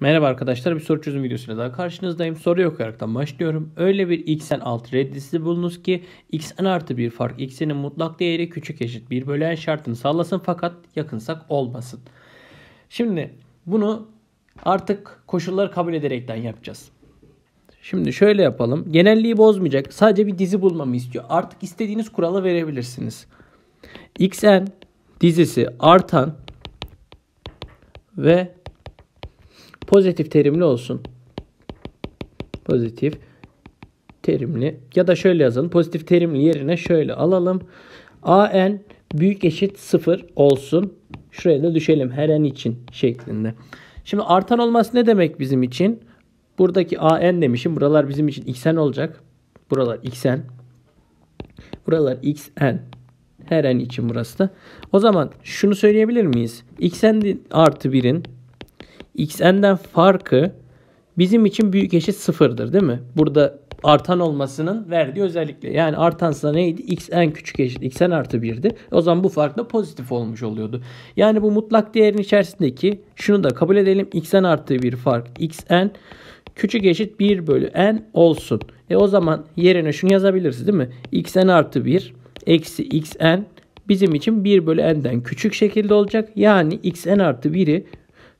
Merhaba arkadaşlar bir soru çözüm videosuyla daha karşınızdayım. Soru yok olaraktan başlıyorum. Öyle bir xn alt reddisi bulunuz ki xn artı bir fark x'nin mutlak değeri küçük eşit 1 bölü n şartını sağlasın fakat yakınsak olmasın. Şimdi bunu artık koşulları kabul ederekten yapacağız. Şimdi şöyle yapalım. Genelliği bozmayacak. Sadece bir dizi bulmamı istiyor. Artık istediğiniz kuralı verebilirsiniz. xn dizisi artan ve Pozitif terimli olsun. Pozitif terimli ya da şöyle yazalım. Pozitif terimli yerine şöyle alalım. AN büyük eşit 0 olsun. Şuraya da düşelim her n için şeklinde. Şimdi artan olması ne demek bizim için? Buradaki AN demişim. Buralar bizim için xn olacak. Buralar xn. Buralar xn. Her n için burası da. O zaman şunu söyleyebilir miyiz? xn artı 1'in xn'den farkı bizim için büyük eşit sıfırdır değil mi? Burada artan olmasının verdiği özellikle. Yani artansa neydi? xn küçük eşit xn artı 1'di. O zaman bu fark da pozitif olmuş oluyordu. Yani bu mutlak değerin içerisindeki şunu da kabul edelim. xn artı 1 fark xn küçük eşit 1 bölü n olsun. E o zaman yerine şunu yazabilirsiniz değil mi? xn artı 1 eksi xn bizim için 1 bölü n'den küçük şekilde olacak. Yani xn artı 1'i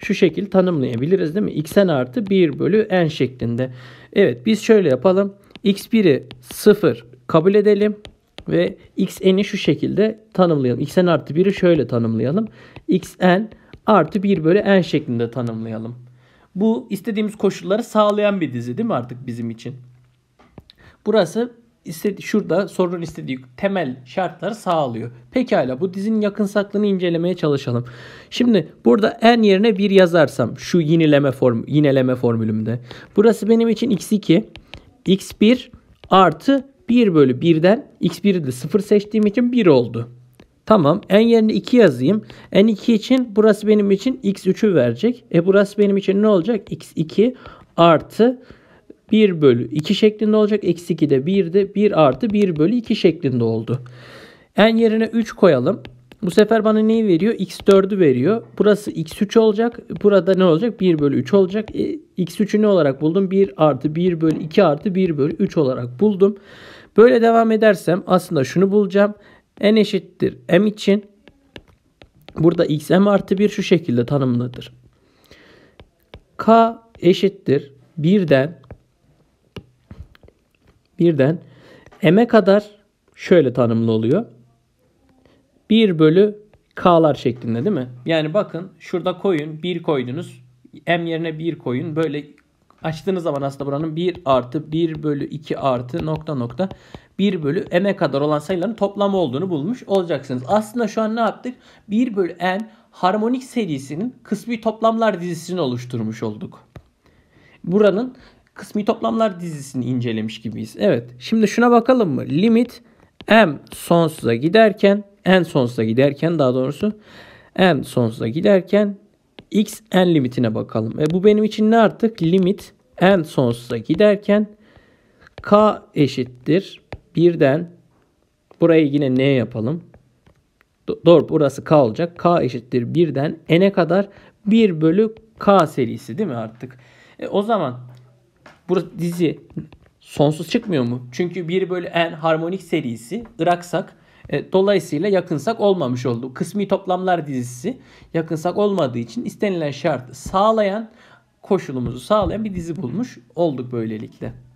şu şekil tanımlayabiliriz değil mi? xn artı 1 bölü n şeklinde. Evet biz şöyle yapalım. x1'i 0 kabul edelim ve xn'i şu şekilde tanımlayalım. xn artı 1'i şöyle tanımlayalım. xn artı 1 bölü n şeklinde tanımlayalım. Bu istediğimiz koşulları sağlayan bir dizi değil mi artık bizim için? Burası istedi, şurada sorunun istediği temel şartları sağlıyor. Pekala bu dizinin yakınsaklığını incelemeye çalışalım. Şimdi burada en yerine bir yazarsam şu yenileme form yineleme formülümde. Burası benim için x2 x1 artı 1 bölü 1'den x1'i de 0 seçtiğim için 1 oldu. Tamam. En yerine 2 yazayım. En 2 için burası benim için x3'ü verecek. E burası benim için ne olacak? x2 artı 1 bölü 2 şeklinde olacak. Eksi 2 de 1 de 1 artı 1 bölü 2 şeklinde oldu. En yerine 3 koyalım. Bu sefer bana neyi veriyor? X4'ü veriyor. Burası X3 olacak. Burada ne olacak? 1 bölü 3 olacak. E, X3'ü ne olarak buldum? 1 artı 1 bölü 2 artı 1 bölü 3 olarak buldum. Böyle devam edersem aslında şunu bulacağım. N eşittir M için. Burada x m artı 1 şu şekilde tanımlıdır. K eşittir 1'den birden m'e kadar şöyle tanımlı oluyor. 1 bölü k'lar şeklinde değil mi? Yani bakın şurada koyun 1 koydunuz. m yerine 1 koyun. Böyle açtığınız zaman aslında buranın 1 artı 1 bölü 2 artı nokta nokta 1 bölü m'e kadar olan sayıların toplamı olduğunu bulmuş olacaksınız. Aslında şu an ne yaptık? 1 bölü n harmonik serisinin kısmi toplamlar dizisini oluşturmuş olduk. Buranın kısmi toplamlar dizisini incelemiş gibiyiz. Evet şimdi şuna bakalım mı? Limit m sonsuza giderken n sonsuza giderken daha doğrusu n sonsuza giderken x n limitine bakalım. E bu benim için ne artık? Limit n sonsuza giderken k eşittir 1'den burayı yine n yapalım. Doğru burası k olacak. k eşittir 1'den n'e kadar 1 bölü k serisi değil mi artık? E, o zaman Burası dizi sonsuz çıkmıyor mu? Çünkü bir böyle en harmonik serisi bıraksak e, dolayısıyla yakınsak olmamış oldu. Kısmi toplamlar dizisi yakınsak olmadığı için istenilen şartı sağlayan koşulumuzu sağlayan bir dizi bulmuş olduk böylelikle.